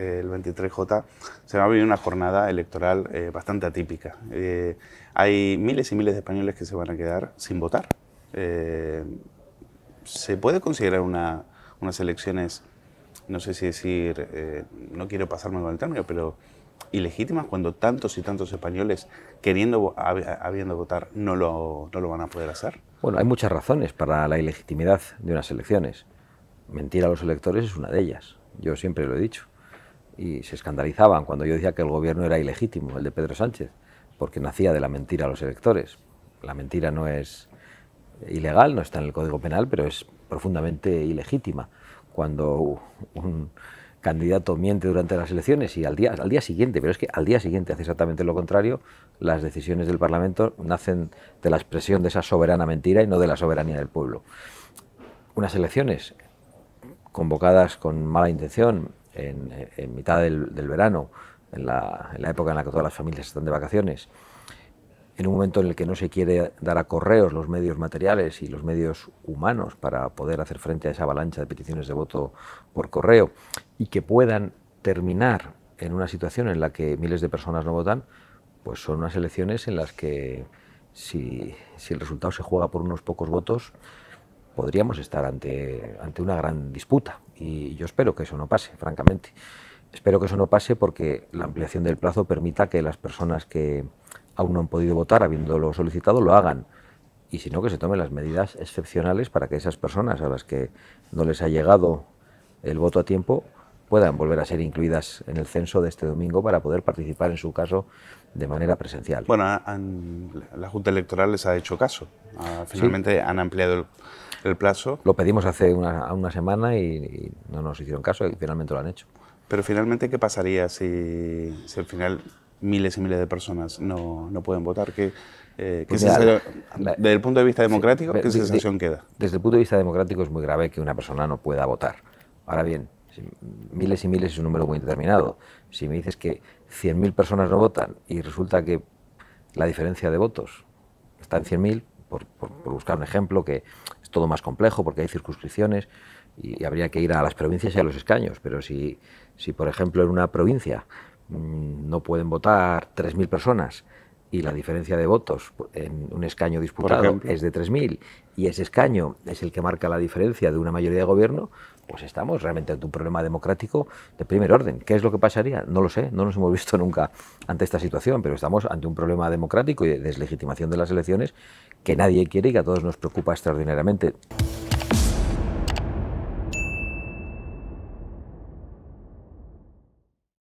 el 23J, se va a abrir una jornada electoral eh, bastante atípica. Eh, hay miles y miles de españoles que se van a quedar sin votar. Eh, ¿Se puede considerar una, unas elecciones, no sé si decir, no quiero pasarme con el término, pero ilegítimas cuando tantos y tantos españoles queriendo, habiendo votar, no lo, no lo van a poder hacer? Bueno, hay muchas razones para la ilegitimidad de unas elecciones. Mentir a los electores es una de ellas. Yo siempre lo he dicho y se escandalizaban cuando yo decía que el gobierno era ilegítimo, el de Pedro Sánchez, porque nacía de la mentira a los electores. La mentira no es ilegal, no está en el Código Penal, pero es profundamente ilegítima. Cuando un candidato miente durante las elecciones y al día, al día siguiente, pero es que al día siguiente hace exactamente lo contrario, las decisiones del Parlamento nacen de la expresión de esa soberana mentira y no de la soberanía del pueblo. Unas elecciones convocadas con mala intención, en, mitad del, verano, en la, época en la que todas las familias están de vacaciones, en un momento en el que no se quiere dar a correos los medios materiales y los medios humanos para poder hacer frente a esa avalancha de peticiones de voto por correo y que puedan terminar en una situación en la que miles de personas no votan, pues son unas elecciones en las que si el resultado se juega por unos pocos votos, podríamos estar ante, ante una gran disputa y yo espero que eso no pase, francamente. Espero que eso no pase porque la ampliación del plazo permita que las personas que aún no han podido votar habiéndolo solicitado lo hagan y si no que se tomen las medidas excepcionales para que esas personas a las que no les ha llegado el voto a tiempo puedan volver a ser incluidas en el censo de este domingo para poder participar en su caso de manera presencial. Bueno, la Junta Electoral les ha hecho caso. Ah, finalmente han ampliado el, el plazo. Lo pedimos hace una, una semana y, no nos hicieron caso y finalmente lo han hecho. Pero finalmente, ¿qué pasaría si, si al final miles y miles de personas no, no pueden votar? ¿Qué, eh, pues desde el punto de vista democrático, ¿qué sensación queda? Desde el punto de vista democrático es muy grave que una persona no pueda votar. Ahora bien, miles y miles es un número muy determinado. Si me dices que 100.000 personas no votan y resulta que la diferencia de votos está en 100.000, por, buscar un ejemplo, que es todo más complejo porque hay circunscripciones y, habría que ir a las provincias y a los escaños. Pero si, por ejemplo, en una provincia mm, no pueden votar 3.000 personas y la diferencia de votos en un escaño disputado es de 3.000 y ese escaño es el que marca la diferencia de una mayoría de gobierno, pues estamos realmente ante un problema democrático de primer orden. ¿Qué es lo que pasaría? No lo sé, no nos hemos visto nunca ante esta situación, pero estamos ante un problema democrático y de deslegitimación de las elecciones que nadie quiere y que a todos nos preocupa extraordinariamente.